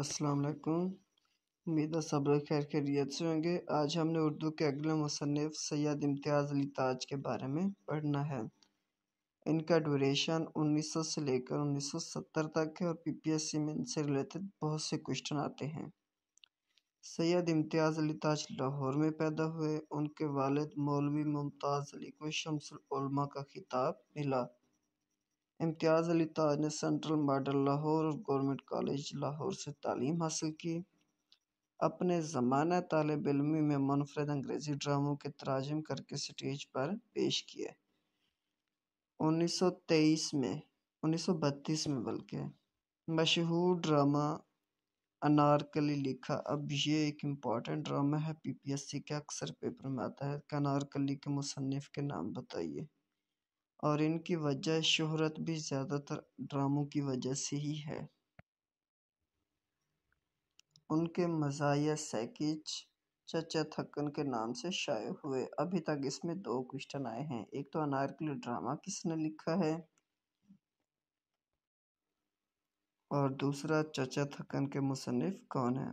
अस्सलाम वालेकुम उम्मीद है सब लोग खैर खैरियत से होंगे आज हमने उर्दू के अगले मुसनफ़ सैयद इम्तियाज़ अली ताज के बारे में पढ़ना है इनका ड्यूरेशन 1900 से लेकर 1970 तक है और पीपीएससी में इनसे रिलेटेड बहुत से क्वेश्चन आते हैं सैयद इम्तियाज़ अली ताज लाहौर में पैदा हुए उनके वालिद मौलवी मुमताज़ अली को शमसलमा का खिताब मिला इम्तियाज़ अली ताज ने central model Lahore government college Lahore से तालीम हासिल की अपने ज़माना तालब इलमी में मुनफरद अंग्रेज़ी ड्रामों के तराजम करके स्टेज पर पेश किए 1923 में 1932 में बल्कि मशहूर ड्रामा अनारकली लिखा अब ये एक इम्पॉर्टेंट ड्रामा है पीपीएससी के अक्सर पेपर में आता है अनारकली के मुसनफ़ के नाम बताइए और इनकी वजह शोहरत भी ज़्यादातर ड्रामों की वजह से ही है उनके मजाया सैकिज चचा थक्कन के नाम से शाये हुए अभी तक इसमें दो क्वेश्चन आए हैं एक तो अनारकली ड्रामा किसने लिखा है और दूसरा चचा थक्कन के मुसनफ़ कौन है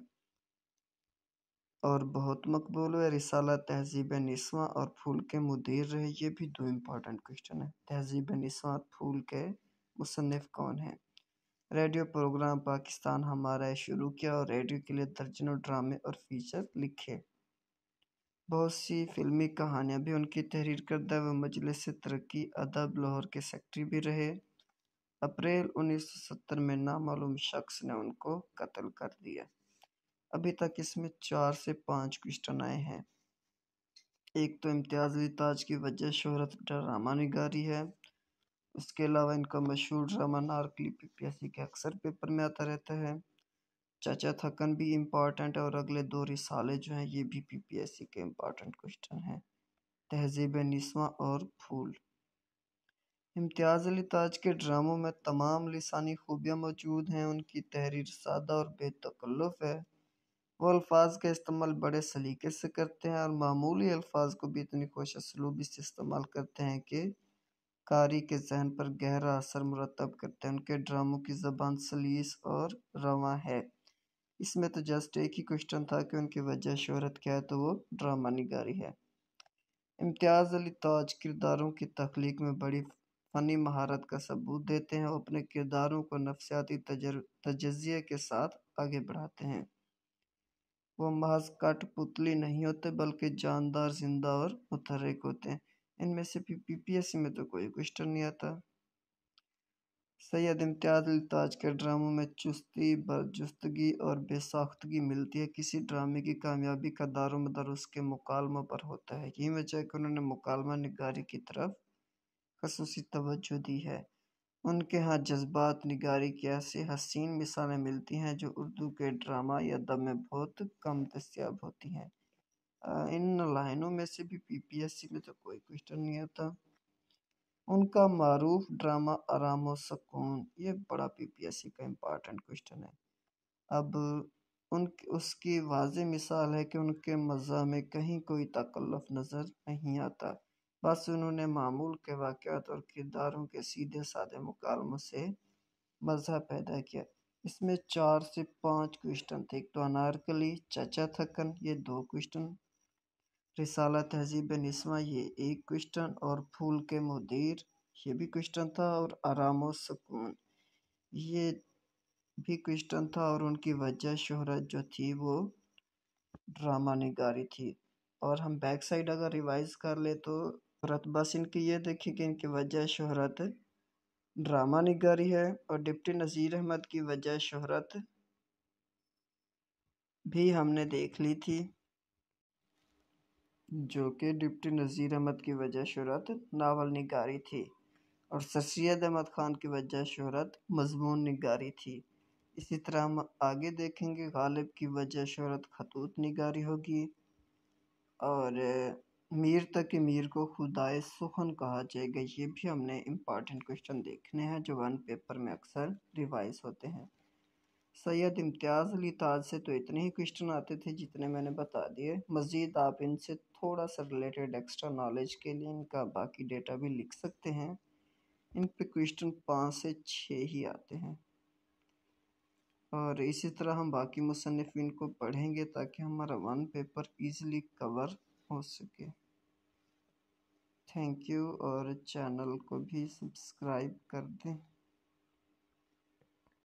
और बहुत मकबूल है रिसाला तहजीब नस्वा और फूल के मुदीर रहे ये भी दो इम्पॉर्टेंट क्वेश्चन है तहजीब निस्वा फूल के मुसनफ़ कौन है रेडियो प्रोग्राम पाकिस्तान हमारा है शुरू किया और रेडियो के लिए दर्जनों ड्रामे और फीचर लिखे बहुत सी फिल्मी कहानियाँ भी उनकी तहरीर करदा वह मजलिस तरक्की अदब लाहौर के सेक्रटरी भी रहे अप्रैल 1970 में नामालूम शख्स ने उनको कत्ल कर दिया अभी तक इसमें चार से पाँच क्वेश्चन आए हैं एक तो इम्तियाज़ अली ताज की वजह शहरत ड्रामा निगारी है उसके अलावा इनका मशहूर ड्रामा नारकली पीपीएससी के अक्सर पेपर में आता रहता है चाचा थकन भी इम्पॉर्टेंट है और अगले दो रिसाले जो हैं ये भी पीपीएससी के इम्पॉर्टेंट क्वेश्चन हैं तहजीब निस्वा और फूल इम्तियाज़ अली ताज के ड्रामों में तमाम लसानी खूबियाँ मौजूद हैं उनकी तहरीर सादा और बेतकल्लफ़ है वो अल्फाज का इस्तेमाल बड़े सलीके से करते हैं और मामूली अल्फाज को भी इतनी खुश असलूबी से इस्तेमाल करते हैं कि कारी के जहन पर गहरा असर मुरतब करते हैं उनके ड्रामों की ज़बान सलीस और रवा है इसमें तो जस्ट एक ही क्वेश्चन था कि उनकी वजह शहरत क्या है तो वो ड्रामा निगारी है इम्तियाज़ अली ताज किरदारों की तख्लीक में बड़ी फ़नी महारत का सबूत देते हैं और अपने किरदारों को नफसियाती तजर तजिए के साथ आगे बढ़ाते हैं वो महज पुतली नहीं होते बल्कि जानदार जिंदा और मुतरक होते हैं इनमें से पी पी में तो कोई क्वेश्चन तो नहीं आता सैयद इम्तियाज ताज के ड्रामों में चुस्ती बरजुस्तगी और बेसाख्तगी मिलती है किसी ड्रामे की कामयाबी का मदार उसके मुकालमा पर होता है यही वजह कि उन्होंने मुकालमा निगारी की तरफ खसूसी तवज्जो दी है उनके यहाँ जज़्बात निगारी की ऐसी हसीन मिसालें मिलती हैं जो उर्दू के ड्रामा या दम में बहुत कम दस्याब होती हैं इन लाइनों में से भी पीपीएससी में तो कोई क्वेश्चन नहीं आता उनका मरूफ ड्रामा आराम और सकून ये बड़ा पीपीएससी का इम्पॉर्टेंट क्वेश्चन है अब उन उसकी वाज मिसाल है कि उनके मज़ा में कहीं कोई तकल्लफ नज़र नहीं आता बस उन्होंने मामूल के वाक़ात और किरदारों के सीधे साधे मुकालमों से मज़ा पैदा किया इसमें चार से पाँच क्वेश्चन थे एक तो अनारकली चचा थकन ये दो क्वेश्चन रिसाला तहजीब नस्वा ये एक क्वेश्चन और फूल के मुदीर ये भी क्वेश्चन था और आराम सुकून ये भी क्वेश्चन था और उनकी वजह शहरत जो थी वो ड्रामा निगारी थी और हम बैक साइड अगर रिवाइज़ कर ले तो शोहरत बस इनकी ये देखिए कि इनकी वजह शोहरत ड्रामा निगारी है और डिप्टी नज़ीर अहमद की वजह शोहरत भी हमने देख ली थी जो कि डिप्टी नज़ीर अहमद की वजह शहरत नावल निगारी थी और सर सैद अहमद ख़ान की वजह शहरत मजमून निगारी थी इसी तरह हम आगे देखेंगे गालिब की वजह शहरत खतूत निगारी होगी और मीर तक मीर को खुदाए सुखन कहा जाएगा ये भी हमने इम्पॉर्टेंट क्वेश्चन देखने हैं जो वन पेपर में अक्सर रिवाइज होते हैं सैयद इम्तियाज़ अली ताज से तो इतने ही क्वेश्चन आते थे जितने मैंने बता दिए मज़ीद आप इनसे थोड़ा सा रिलेटेड एक्स्ट्रा नॉलेज के लिए इनका बाकी डेटा भी लिख सकते हैं इन पे क्वेश्चन पाँच से छः ही आते हैं और इसी तरह हम बाकी मुसनफिन को पढ़ेंगे ताकि हमारा वन पेपर ईज़िली कवर हो सके थैंक यू और चैनल को भी सब्सक्राइब कर दें